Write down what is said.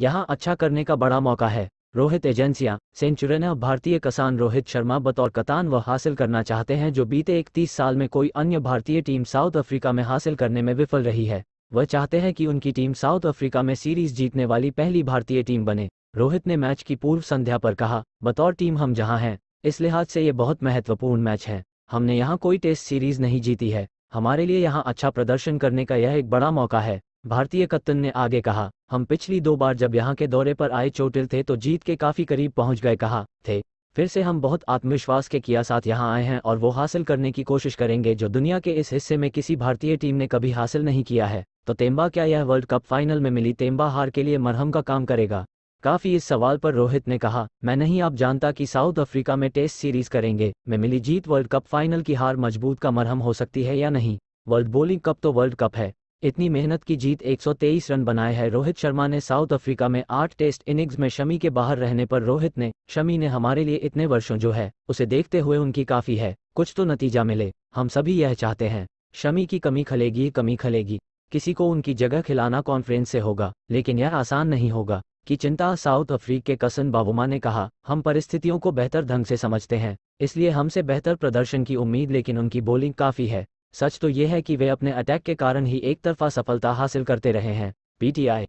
यहां अच्छा करने का बड़ा मौका है रोहित एजेंसियां सेंचुरना भारतीय कसान रोहित शर्मा बतौर कतान वह हासिल करना चाहते हैं जो बीते इकतीस साल में कोई अन्य भारतीय टीम साउथ अफ्रीका में हासिल करने में विफल रही है वह चाहते हैं कि उनकी टीम साउथ अफ्रीका में सीरीज जीतने वाली पहली भारतीय टीम बने रोहित ने मैच की पूर्व संध्या पर कहा बतौर टीम हम जहाँ हैं इस लिहाज से ये बहुत महत्वपूर्ण मैच है हमने यहाँ कोई टेस्ट सीरीज नहीं जीती है हमारे लिए यहाँ अच्छा प्रदर्शन करने का यह एक बड़ा मौका है भारतीय कप्तन ने आगे कहा हम पिछली दो बार जब यहाँ के दौरे पर आए चोटिल थे तो जीत के काफी करीब पहुंच गए कहा थे फिर से हम बहुत आत्मविश्वास के किया साथ यहाँ आए हैं और वो हासिल करने की कोशिश करेंगे जो दुनिया के इस हिस्से में किसी भारतीय टीम ने कभी हासिल नहीं किया है तो तेम्बा क्या यह वर्ल्ड कप फाइनल में मिली तेम्बा हार के लिए मरहम का काम करेगा काफी इस सवाल पर रोहित ने कहा मैं नहीं आप जानता कि साउथ अफ्रीका में टेस्ट सीरीज करेंगे में मिली जीत वर्ल्ड कप फाइनल की हार मजबूत का मरहम हो सकती है या नहीं वर्ल्ड बोलिंग कप तो वर्ल्ड कप है इतनी मेहनत की जीत 123 रन बनाए हैं रोहित शर्मा ने साउथ अफ्रीका में आठ टेस्ट इनिंग्स में शमी के बाहर रहने पर रोहित ने शमी ने हमारे लिए इतने वर्षों जो है उसे देखते हुए उनकी काफी है कुछ तो नतीजा मिले हम सभी यह चाहते हैं शमी की कमी खलेगी कमी खलेगी किसी को उनकी जगह खिलाना कॉन्फ्रेंस से होगा लेकिन यह आसान नहीं होगा की चिंता साउथ अफ्रीक के कसन बाबुमा ने कहा हम परिस्थितियों को बेहतर ढंग से समझते हैं इसलिए हमसे बेहतर प्रदर्शन की उम्मीद लेकिन उनकी बॉलिंग काफी है सच तो ये है कि वे अपने अटैक के कारण ही एक तरफा सफलता हासिल करते रहे हैं पीटीआई